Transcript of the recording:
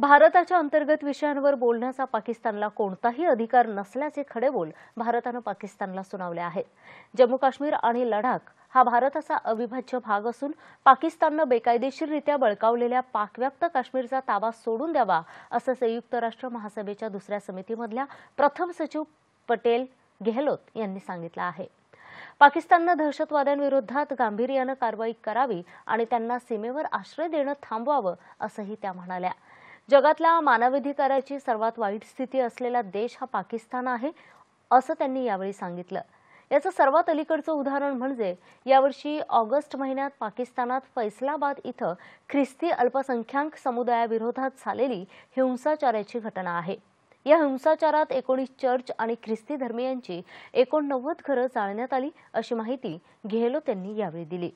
भारताच्या अंतर्गत विषयांवर बोलण्याचा पाकिस्तानला कोणताही अधिकार नसल्याचे बोल भारतानं पाकिस्तानला सुनावले आहेत जम्मू काश्मीर आणि लडाख हा भारताचा अविभाज्य भाग असून पाकिस्ताननं बेकायदेशीररित्या बळकावलेल्या पाकव्याप्त काश्मीरचा ताबा सोडून द्यावा असं संयुक्त राष्ट्र महासभेच्या दुसऱ्या समितीमधल्या प्रथम सचिव पटेल गेहलोत यांनी सांगितलं आहे पाकिस्ताननं दहशतवाद्यांविरोधात गांभीर्यानं कारवाई करावी आणि त्यांना सीमेवर आश्रय देणं थांबवावं असंही त्या म्हणाल्या जगातला मानवाधिकाराची सर्वात वाईट स्थिती असलेला देश हा पाकिस्तान आहे असं त्यांनी यावेळी सांगितलं याचं सर्वात अलीकडचं उदाहरण म्हणजे यावर्षी ऑगस्ट महिन्यात पाकिस्तानात फैसलाबाद इथं ख्रिस्ती अल्पसंख्याक समुदायाविरोधात झालेली हिंसाचाराची घटना आहे या हिंसाचारात एकोणीस चर्च आणि ख्रिस्ती धर्मियांची एकोणनव्वद घरं जाळण्यात आली अशी माहिती गेहलोत यांनी यावेळी दिली